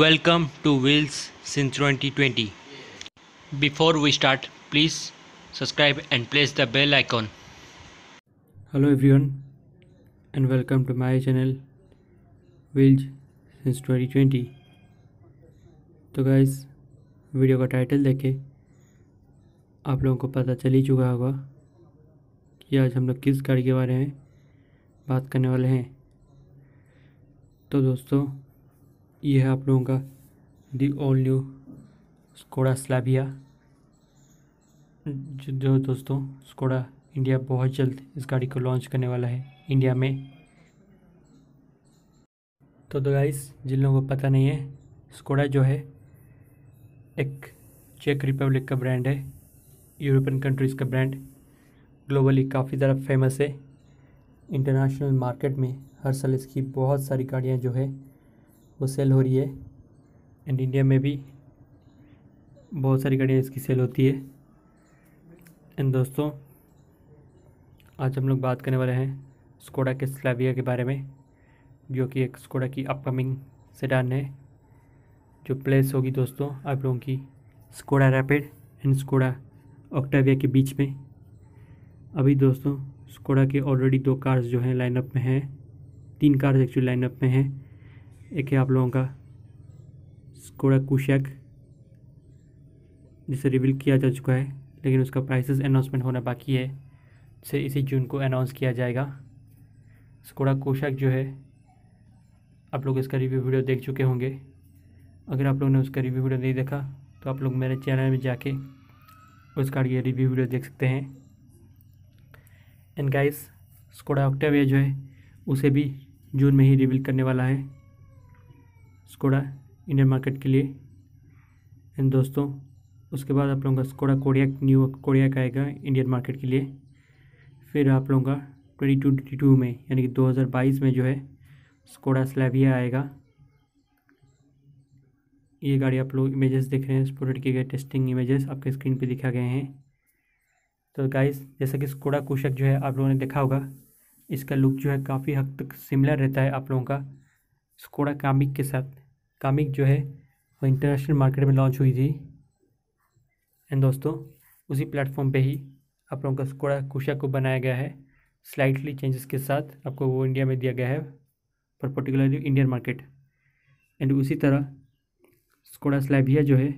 Welcome to Wheels since 2020. Before we start, please subscribe and press the bell icon. Hello everyone and welcome to my channel Wheels since 2020. तो guys video का title देखे आप लोगों को पता चल ही चुका होगा कि आज हम लोग किस गाड़ी के बारे में बात करने वाले हैं तो दोस्तों ये है आप लोगों का the all new Skoda Slavia जो दोस्तों स्कोडा इंडिया बहुत जल्द इस गाड़ी को लॉन्च करने वाला है इंडिया में तो दो गाइस जिन लोगों को पता नहीं है स्कोडा जो है एक चेक रिपब्लिक का ब्रांड है यूरोपियन कंट्रीज़ का ब्रांड ग्लोबली काफ़ी ज़्यादा फेमस है इंटरनेशनल मार्केट में हर साल इसकी बहुत सारी गाड़ियाँ जो है वो सेल हो रही है एंड इंडिया में भी बहुत सारी गाड़ियाँ इसकी सेल होती है एंड दोस्तों आज हम लोग बात करने वाले हैं स्कोडा के स्लाविया के बारे में जो कि एक स्कोडा की अपकमिंग सेडान है जो प्लेस होगी दोस्तों आप लोगों की Skoda Rapid and Skoda Octavia के बीच में अभी दोस्तों स्कोडा के ऑलरेडी दो कार्स जो हैं लाइनअप में हैं तीन कार्स एक्चुअली लाइनअप में हैं एक है आप लोगों का स्कोडा कुशक जिसे रिवील किया जा चुका है लेकिन उसका प्राइसेस अनाउंसमेंट होना बाकी है जिसे इसी जून को अनाउंस किया जाएगा स्कोडा कोशक जो है आप लोग इसका रिव्यू वीडियो देख चुके होंगे अगर आप लोगों ने उसका रिव्यू वीडियो नहीं देखा तो आप लोग मेरे चैनल में जाके उस कार की रिव्यू वीडियो देख सकते हैं एंड गाइस स्कोडा ऑक्टेविया जो है उसे भी जून में ही रिवील करने वाला है स्कोडा इंडियन मार्केट के लिए एंड दोस्तों उसके बाद आप लोगों का स्कोडा कोरिया न्यू का आएगा इंडियन मार्केट के लिए फिर आप लोगों का ट्वेंटी टू ट्वेंटी टू में यानी कि दो हज़ार बाईस में जो है स्कोडा स्लेविया आएगा ये गाड़ी आप लोग इमेजेस देख रहे हैं एक्सपोर्ट किए गए टेस्टिंग इमेजेस आपके स्क्रीन पे दिखा गए हैं तो गाइस जैसा कि स्कोडा कुशक जो है आप लोगों ने देखा होगा इसका लुक जो है काफ़ी हद तक सिमिलर रहता है आप लोगों का स्कोडा कामिक के साथ कामिक जो है वो इंटरनेशनल मार्केट में लॉन्च हुई थी एंड दोस्तों उसी प्लेटफॉर्म पे ही आप लोगों का स्कोड़ा कुशा को बनाया गया है स्लाइटली चेंजेस के साथ आपको वो इंडिया में दिया गया है पर पर्टिकुलरली इंडियन मार्केट एंड उसी तरह स्कोडा स्लैबिया जो है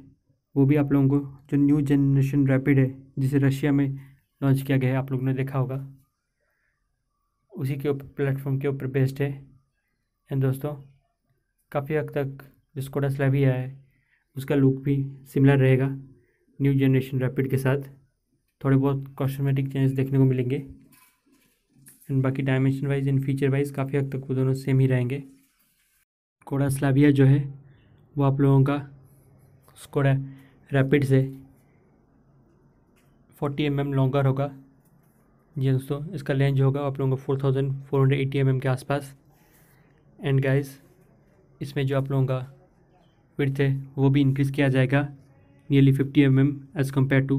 वो भी आप लोगों को जो न्यू जनरेशन रैपिड है जिसे रशिया में लॉन्च किया गया है आप लोगों ने देखा होगा उसी के ऊपर प्लेटफॉर्म के ऊपर बेस्ड है एंड दोस्तों काफ़ी हद तक स्कोडा स्लैब ही आया है उसका लुक भी सिमिलर रहेगा न्यू जनरेशन रैपिड के साथ थोड़े बहुत कॉस्मेटिक चेंजेस देखने को मिलेंगे एंड बाकी dimension wise and feature wise काफ़ी हद तक वो दोनों सेम ही रहेंगे कोडा स्लाविया जो है वो आप लोगों का स्कोडा रैपिड से 40 एम mm लॉन्गर होगा जी दोस्तों इसका लेंज होगा आप लोगों का 4480 थाउजेंड mm के आसपास एंड गाइस इसमें जो आप लोगों का विड्थ है वो भी इंक्रीज़ किया जाएगा nearly fifty M M as compare to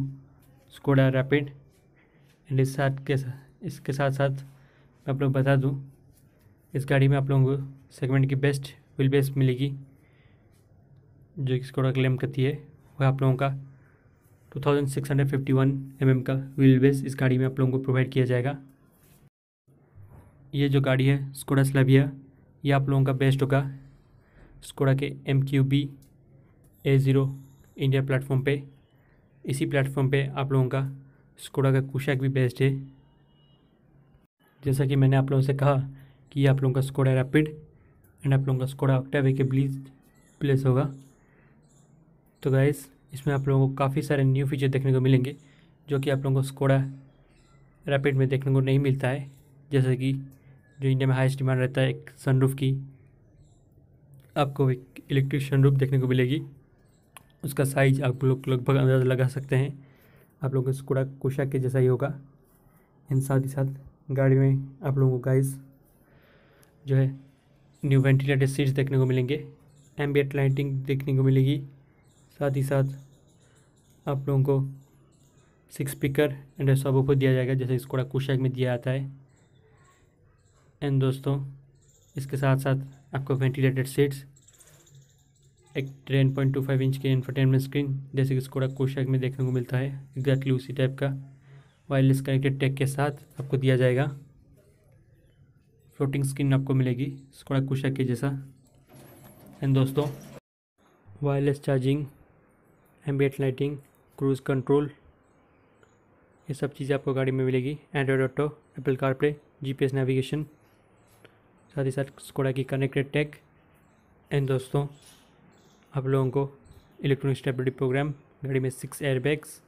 Skoda Rapid and इस साथ के साथ इसके साथ साथ मैं आप लोग बता दूँ इस गाड़ी में आप लोगों को सेगमेंट की बेस्ट व्हील बेस मिलेगी जो स्कोडा क्लेम करती है वह आप लोगों का two thousand six hundred fifty one M M का व्हील बेस इस गाड़ी में आप लोगों को प्रोवाइड किया जाएगा ये जो गाड़ी है स्कोडा स्लेबिया ये आप लोगों का बेस्ट होगा स्कोडा के M Q B A zero India platform पे इसी प्लेटफॉर्म पे आप लोगों का स्कोडा का कुशैक भी बेस्ट है जैसा कि मैंने आप लोगों से कहा कि आप लोगों का स्कोडा रैपिड एंड आप लोगों का स्कोडा ऑक्टावे के ब्लीज प्लेस होगा तो गाइस इसमें आप लोगों को काफ़ी सारे न्यू फीचर देखने को मिलेंगे जो कि आप लोगों को स्कोडा रैपिड में देखने को नहीं मिलता है जैसे कि जो इंडिया में हाइस्ट डिमांड रहता है एक सनरूफ की आपको एक इलेक्ट्रिक रूप देखने को मिलेगी उसका साइज आप लोग लगभग अंदाजा लगा सकते हैं आप लोग इस कूड़ा कोशा के जैसा ही होगा इन साथ ही साथ गाड़ी में आप लोगों को गाइस जो है न्यू वेंटिलेटर सीट्स देखने को मिलेंगे एम्बियट लाइटिंग देखने को मिलेगी साथ ही साथ आप लोगों को सिक्स स्पीकर एंड ऊपर दिया जाएगा जैसे इसकोड़ा कोशाक में दिया जाता है एंड दोस्तों इसके साथ साथ आपको वेंटिलेटेड सीट्स एक ten point two five inch के इन्फरटेनमेंट स्क्रीन जैसे कि स्कोडा कोशाक में देखने को मिलता है एग्जैक्टली उसी टाइप का वायरलेस कनेक्टेड टैग के साथ आपको दिया जाएगा फ्लोटिंग स्क्रीन आपको मिलेगी स्कोडा कोशाक के जैसा एंड दोस्तों wireless charging ambient lighting cruise control ये सब चीज़ें आपको गाड़ी में मिलेगी एंड्रॉयड ऑटो एप्पल कारप्ले एस नेविगेशन साथ ही साथ स्कोडा की कनेक्टेड टेक एंड दोस्तों आप लोगों को इलेक्ट्रॉनिक स्टेबिलिटी प्रोग्राम गाड़ी में सिक्स एयरबैग्स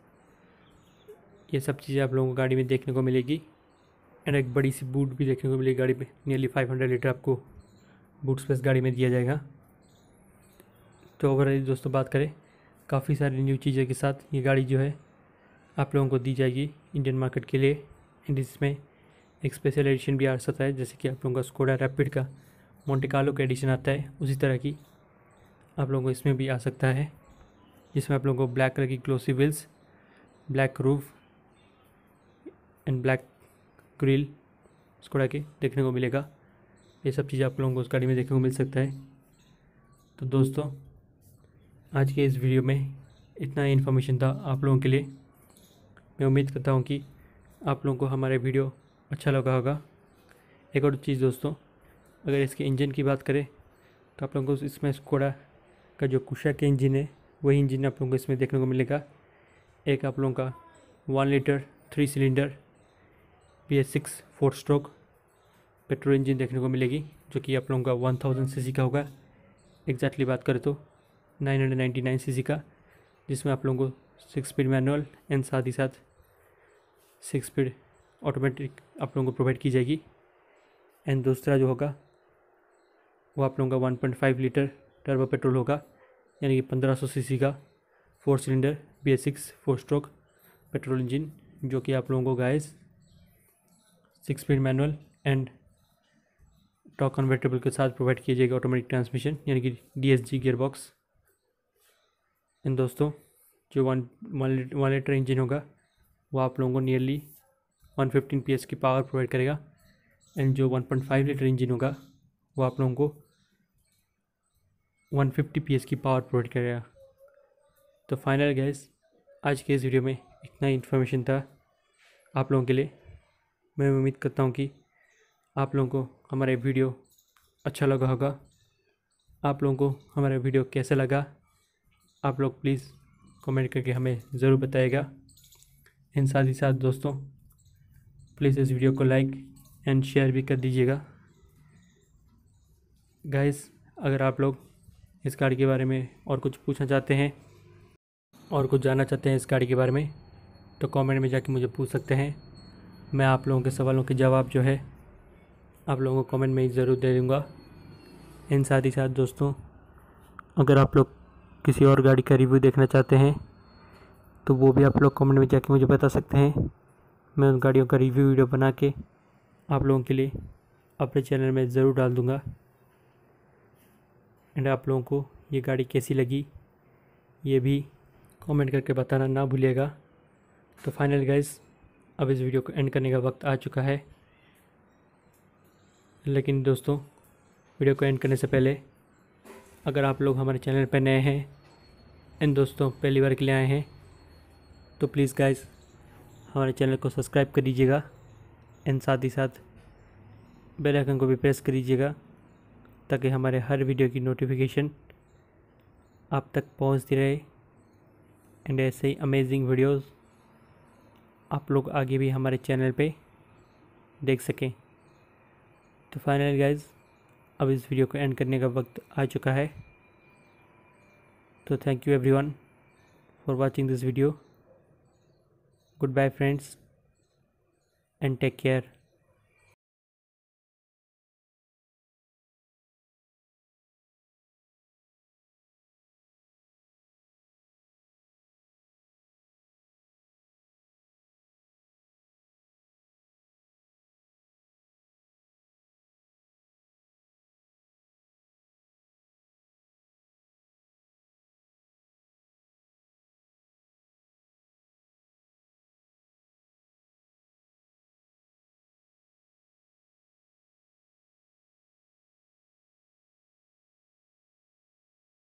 ये सब चीज़ें आप लोगों को गाड़ी में देखने को मिलेगी एंड एक बड़ी सी बूट भी देखने को मिलेगी गाड़ी में नियरली फाइव हंड्रेड लीटर आपको बूट स्पेस गाड़ी में दिया जाएगा तो ओवरऑल दोस्तों बात करें काफ़ी सारी न्यू चीज़ों के साथ ये गाड़ी जो है आप लोगों को दी जाएगी इंडियन मार्केट के लिए एंड इसमें एक स्पेशल एडिशन भी आ सकता है जैसे कि आप लोगों का स्कोडा रैपिड का मोन्टिकालो का एडिशन आता है उसी तरह की आप लोगों को इसमें भी आ सकता है जिसमें आप लोगों को ब्लैक कलर की glossy wheels black roof and black grille Skoda के देखने को मिलेगा ये सब चीज़ आप लोगों को उस गाड़ी में देखने को मिल सकता है तो दोस्तों आज के इस वीडियो में इतना ही इन्फॉर्मेशन था आप लोगों के लिए मैं उम्मीद करता हूँ कि आप लोगों को हमारे वीडियो अच्छा लगा होगा एक और चीज़ दोस्तों अगर इसके इंजन की बात करें तो आप लोगों को इसमें स्कोडा का जो कुशा के इंजन है वही इंजन आप लोगों को इसमें देखने को मिलेगा एक आप लोगों का one litre three cylinder B S six four stroke petrol engine देखने को मिलेगी जो कि आप लोगों का वन थाउजेंड सी का होगा एग्जैक्टली बात करें तो nine hundred ninety nine C का जिसमें आप लोगों को सिक्स स्पीड मैनुअल एंड साथ ही साथ सिक्स स्पीड ऑटोमेटिक आप लोगों को प्रोवाइड की जाएगी एंड दूसरा जो होगा वो आप लोगों का 1.5 लीटर टर्बो पेट्रोल होगा यानी कि 1500 सीसी का four cylinder B S six four stroke petrol engine जो कि आप लोगों को guys six speed manual and torque convertible के साथ प्रोवाइड किया जाएगा ऑटोमेटिक ट्रांसमिशन यानी कि D S G gearbox and दोस्तों जो वन वन लीटर इंजन होगा वो आप लोगों को नियरली वन फिफ्टीन पी की पावर प्रोवाइड करेगा एंड जो one point five litre engine होगा वो आप लोगों को वन फिफ्टी पी की पावर प्रोवाइड करेगा तो फाइनल गैस आज के इस वीडियो में इतना इन्फॉर्मेशन था आप लोगों के लिए मैं उम्मीद करता हूँ कि आप लोगों को हमारा वीडियो अच्छा लगा होगा आप लोगों को हमारा वीडियो कैसा लगा आप लोग प्लीज़ कमेंट करके हमें ज़रूर बताएगा इन साथ ही साथ दोस्तों प्लीज़ इस वीडियो को लाइक एंड शेयर भी कर दीजिएगा गाइस अगर आप लोग इस गाड़ी के बारे में और कुछ पूछना चाहते हैं और कुछ जानना चाहते हैं इस गाड़ी के बारे में तो कमेंट में जाके मुझे पूछ सकते हैं मैं आप लोगों के सवालों के जवाब जो है आप लोगों को कमेंट में ही ज़रूर दे दूँगा इन साथ ही साथ दोस्तों अगर आप लोग किसी और गाड़ी का रिव्यू देखना चाहते हैं तो वो भी आप लोग कमेंट में जाके मुझे बता सकते हैं मैं उन गाड़ियों का रिव्यू वीडियो बना के आप लोगों के लिए अपने चैनल में ज़रूर डाल दूँगा एंड आप लोगों को ये गाड़ी कैसी लगी ये भी कमेंट करके बताना ना भूलिएगा तो फाइनल गाइस अब इस वीडियो को एंड करने का वक्त आ चुका है लेकिन दोस्तों वीडियो को एंड करने से पहले अगर आप लोग हमारे चैनल पर नए हैं एंड दोस्तों पहली बार के लिए आए हैं तो प्लीज़ गाइज़ हमारे चैनल को सब्सक्राइब कर दीजिएगा एंड साथ ही साथ बेल आइकन को भी प्रेस कर दीजिएगा ताकि हमारे हर वीडियो की नोटिफिकेशन आप तक पहुंचती रहे एंड ऐसे ही अमेजिंग वीडियोस आप लोग आगे भी हमारे चैनल पे देख सकें तो फाइनल गाइज अब इस वीडियो को एंड करने का वक्त आ चुका है तो thank you everyone for watching this video goodbye friends and take care